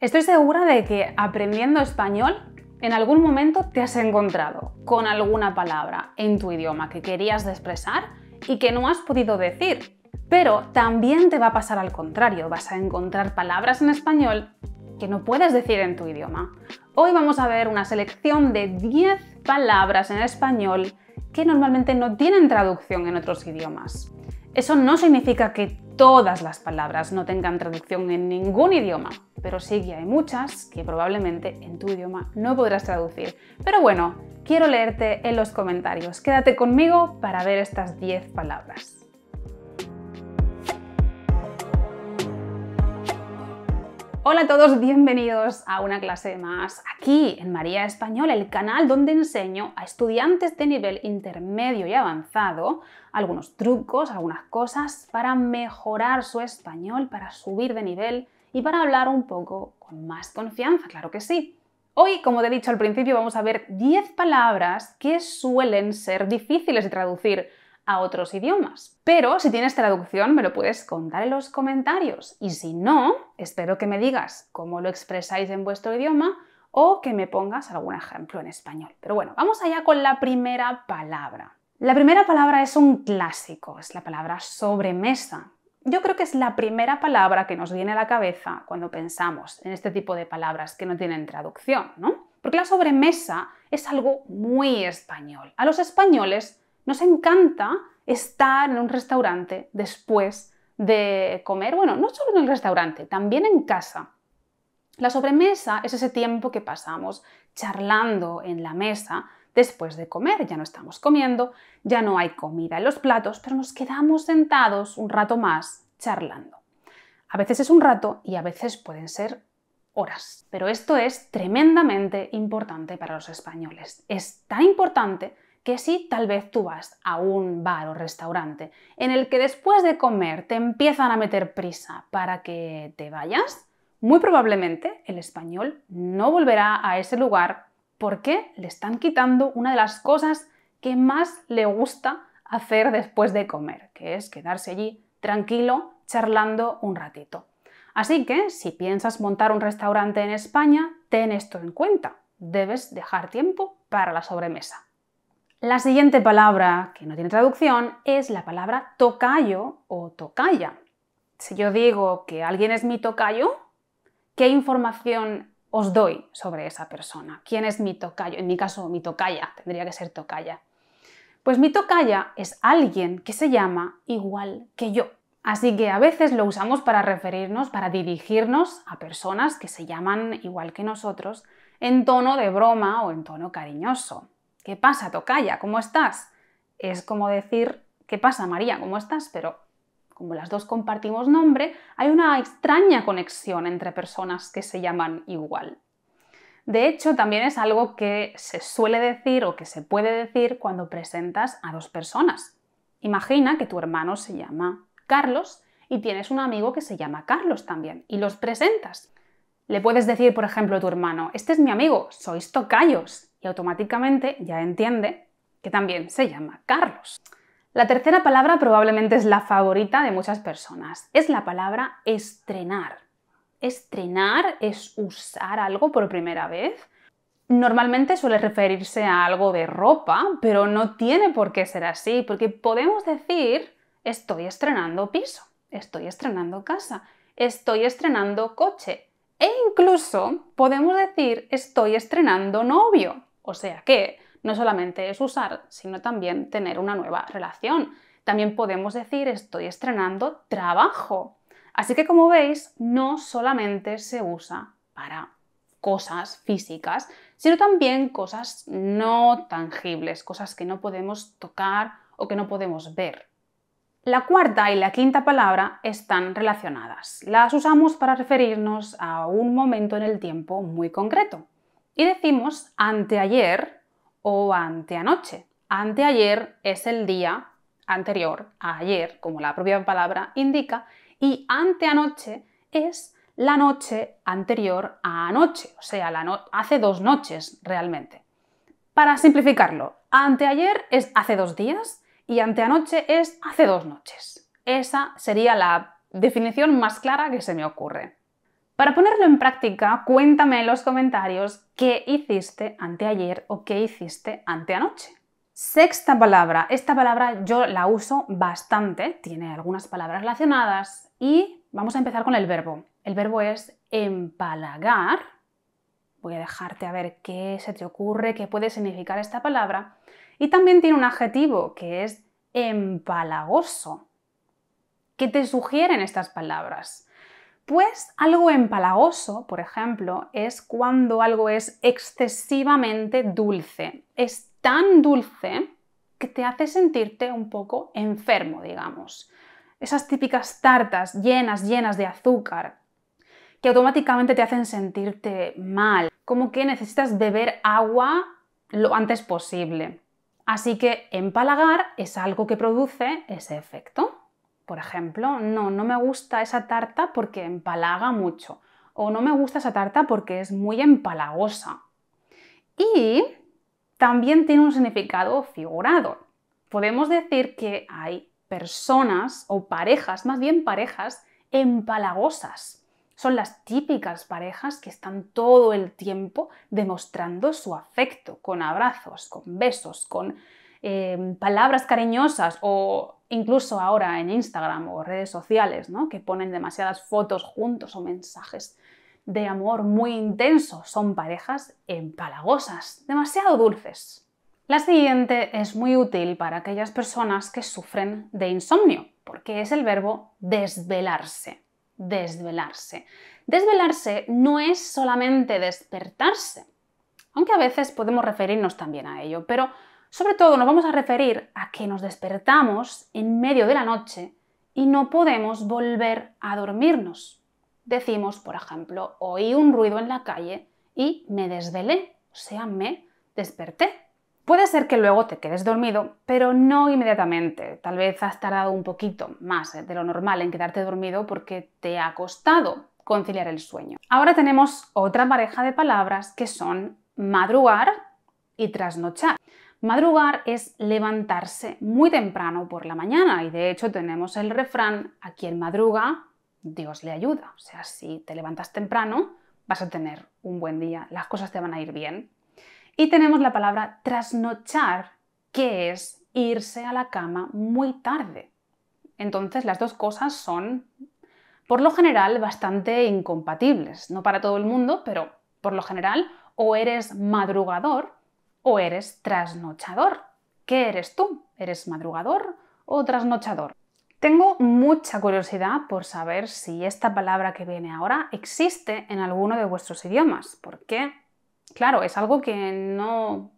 Estoy segura de que aprendiendo español en algún momento te has encontrado con alguna palabra en tu idioma que querías expresar y que no has podido decir. Pero también te va a pasar al contrario, vas a encontrar palabras en español que no puedes decir en tu idioma. Hoy vamos a ver una selección de 10 palabras en español que normalmente no tienen traducción en otros idiomas. Eso no significa que todas las palabras no tengan traducción en ningún idioma, pero sí que hay muchas que probablemente en tu idioma no podrás traducir. Pero bueno, quiero leerte en los comentarios. Quédate conmigo para ver estas 10 palabras. Hola a todos, bienvenidos a una clase más aquí en María Español, el canal donde enseño a estudiantes de nivel intermedio y avanzado algunos trucos, algunas cosas para mejorar su español, para subir de nivel y para hablar un poco con más confianza, claro que sí. Hoy, como te he dicho al principio, vamos a ver 10 palabras que suelen ser difíciles de traducir a otros idiomas. Pero si tienes traducción, me lo puedes contar en los comentarios. Y si no, espero que me digas cómo lo expresáis en vuestro idioma o que me pongas algún ejemplo en español. Pero bueno, vamos allá con la primera palabra. La primera palabra es un clásico, es la palabra sobremesa. Yo creo que es la primera palabra que nos viene a la cabeza cuando pensamos en este tipo de palabras que no tienen traducción, ¿no? Porque la sobremesa es algo muy español. A los españoles nos encanta estar en un restaurante después de comer, bueno, no solo en el restaurante, también en casa. La sobremesa es ese tiempo que pasamos charlando en la mesa después de comer, ya no estamos comiendo, ya no hay comida en los platos, pero nos quedamos sentados un rato más charlando. A veces es un rato y a veces pueden ser horas, pero esto es tremendamente importante para los españoles. Es tan importante que si tal vez tú vas a un bar o restaurante en el que después de comer te empiezan a meter prisa para que te vayas, muy probablemente el español no volverá a ese lugar porque le están quitando una de las cosas que más le gusta hacer después de comer, que es quedarse allí tranquilo charlando un ratito. Así que si piensas montar un restaurante en España, ten esto en cuenta. Debes dejar tiempo para la sobremesa. La siguiente palabra que no tiene traducción es la palabra tocayo o tocaya. Si yo digo que alguien es mi tocayo, ¿qué información os doy sobre esa persona? ¿Quién es mi tocayo? En mi caso, mi tocaya, tendría que ser tocaya. Pues mi tocaya es alguien que se llama igual que yo. Así que a veces lo usamos para referirnos, para dirigirnos a personas que se llaman igual que nosotros, en tono de broma o en tono cariñoso. ¿Qué pasa, Tocaya? ¿Cómo estás? Es como decir, ¿qué pasa, María? ¿Cómo estás? Pero como las dos compartimos nombre, hay una extraña conexión entre personas que se llaman igual. De hecho, también es algo que se suele decir o que se puede decir cuando presentas a dos personas. Imagina que tu hermano se llama Carlos y tienes un amigo que se llama Carlos también y los presentas. Le puedes decir, por ejemplo, a tu hermano, este es mi amigo, sois tocayos y automáticamente ya entiende que también se llama Carlos. La tercera palabra probablemente es la favorita de muchas personas. Es la palabra estrenar. Estrenar es usar algo por primera vez. Normalmente suele referirse a algo de ropa, pero no tiene por qué ser así, porque podemos decir estoy estrenando piso, estoy estrenando casa, estoy estrenando coche, e incluso podemos decir estoy estrenando novio. O sea que no solamente es usar, sino también tener una nueva relación. También podemos decir estoy estrenando trabajo. Así que como veis, no solamente se usa para cosas físicas, sino también cosas no tangibles, cosas que no podemos tocar o que no podemos ver. La cuarta y la quinta palabra están relacionadas. Las usamos para referirnos a un momento en el tiempo muy concreto. Y decimos anteayer o anteanoche. Anteayer es el día anterior a ayer, como la propia palabra indica, y anteanoche es la noche anterior a anoche, o sea, hace dos noches realmente. Para simplificarlo, anteayer es hace dos días y anteanoche es hace dos noches. Esa sería la definición más clara que se me ocurre. Para ponerlo en práctica, cuéntame en los comentarios qué hiciste anteayer o qué hiciste anteanoche. Sexta palabra. Esta palabra yo la uso bastante, tiene algunas palabras relacionadas y vamos a empezar con el verbo. El verbo es empalagar. Voy a dejarte a ver qué se te ocurre, qué puede significar esta palabra. Y también tiene un adjetivo que es empalagoso. ¿Qué te sugieren estas palabras? Pues algo empalagoso, por ejemplo, es cuando algo es excesivamente dulce. Es tan dulce que te hace sentirte un poco enfermo, digamos. Esas típicas tartas llenas, llenas de azúcar, que automáticamente te hacen sentirte mal, como que necesitas beber agua lo antes posible. Así que empalagar es algo que produce ese efecto por ejemplo, no, no me gusta esa tarta porque empalaga mucho, o no me gusta esa tarta porque es muy empalagosa. Y también tiene un significado figurado. Podemos decir que hay personas o parejas, más bien parejas, empalagosas. Son las típicas parejas que están todo el tiempo demostrando su afecto con abrazos, con besos, con Em, palabras cariñosas o incluso ahora en Instagram o redes sociales, ¿no? que ponen demasiadas fotos juntos o mensajes de amor muy intenso. Son parejas empalagosas, demasiado dulces. La siguiente es muy útil para aquellas personas que sufren de insomnio, porque es el verbo desvelarse. Desvelarse. Desvelarse no es solamente despertarse, aunque a veces podemos referirnos también a ello, pero sobre todo nos vamos a referir a que nos despertamos en medio de la noche y no podemos volver a dormirnos. Decimos, por ejemplo, oí un ruido en la calle y me desvelé, o sea, me desperté. Puede ser que luego te quedes dormido, pero no inmediatamente. Tal vez has tardado un poquito más de lo normal en quedarte dormido porque te ha costado conciliar el sueño. Ahora tenemos otra pareja de palabras que son madrugar y trasnochar. Madrugar es levantarse muy temprano por la mañana y de hecho tenemos el refrán, a quien madruga, Dios le ayuda. O sea, si te levantas temprano, vas a tener un buen día, las cosas te van a ir bien. Y tenemos la palabra trasnochar, que es irse a la cama muy tarde. Entonces las dos cosas son, por lo general, bastante incompatibles. No para todo el mundo, pero por lo general, o eres madrugador o eres trasnochador. ¿Qué eres tú? ¿Eres madrugador o trasnochador? Tengo mucha curiosidad por saber si esta palabra que viene ahora existe en alguno de vuestros idiomas, porque, claro, es algo que no,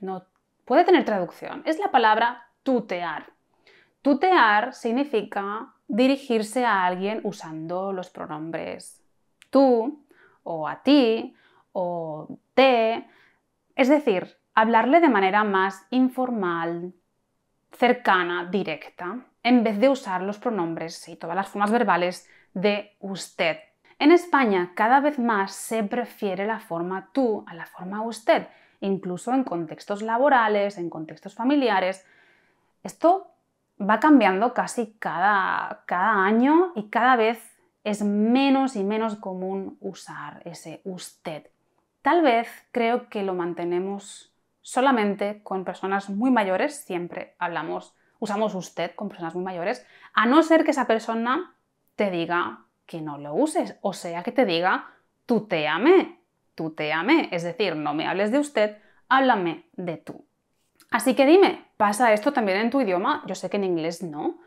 no puede tener traducción. Es la palabra tutear. Tutear significa dirigirse a alguien usando los pronombres tú o a ti o te. Es decir, hablarle de manera más informal, cercana, directa, en vez de usar los pronombres y todas las formas verbales de usted. En España cada vez más se prefiere la forma tú a la forma usted, incluso en contextos laborales, en contextos familiares. Esto va cambiando casi cada, año y cada vez es menos y menos común usar ese usted. Tal vez creo que lo mantenemos solamente con personas muy mayores, siempre hablamos, usamos usted con personas muy mayores, a no ser que esa persona te diga que no lo uses, o sea, que te diga te tuteame, es decir, no me hables de usted, háblame de tú. Así que dime, ¿pasa esto también en tu idioma? Yo sé que en inglés no,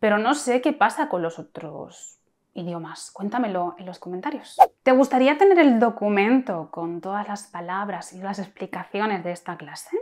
pero no sé qué pasa con los otros idiomas? Cuéntamelo en los comentarios. ¿Te gustaría tener el documento con todas las palabras y las explicaciones de esta clase?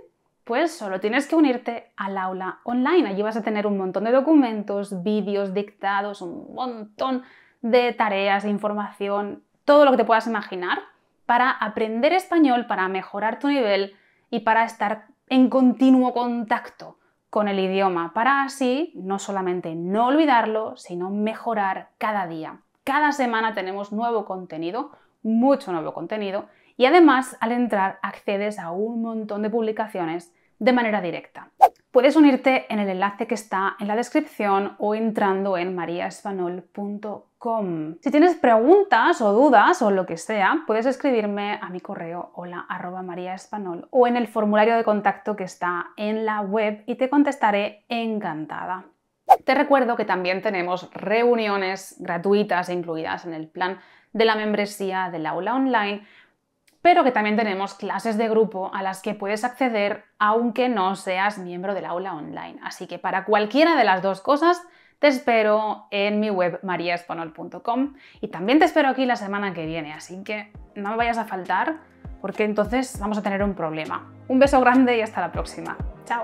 Pues solo tienes que unirte al aula online. Allí vas a tener un montón de documentos, vídeos, dictados, un montón de tareas, de información, todo lo que te puedas imaginar para aprender español, para mejorar tu nivel y para estar en continuo contacto con el idioma, para así no solamente no olvidarlo, sino mejorar cada día. Cada semana tenemos nuevo contenido, mucho nuevo contenido, y además al entrar accedes a un montón de publicaciones de manera directa. Puedes unirte en el enlace que está en la descripción o entrando en mariaespanol.com. Si tienes preguntas o dudas o lo que sea, puedes escribirme a mi correo hola arroba mariaespanol o en el formulario de contacto que está en la web y te contestaré encantada. Te recuerdo que también tenemos reuniones gratuitas e incluidas en el plan de la membresía del aula online pero que también tenemos clases de grupo a las que puedes acceder aunque no seas miembro del aula online. Así que para cualquiera de las dos cosas, te espero en mi web mariaespanol.com y también te espero aquí la semana que viene, así que no me vayas a faltar porque entonces vamos a tener un problema. Un beso grande y hasta la próxima. Chao.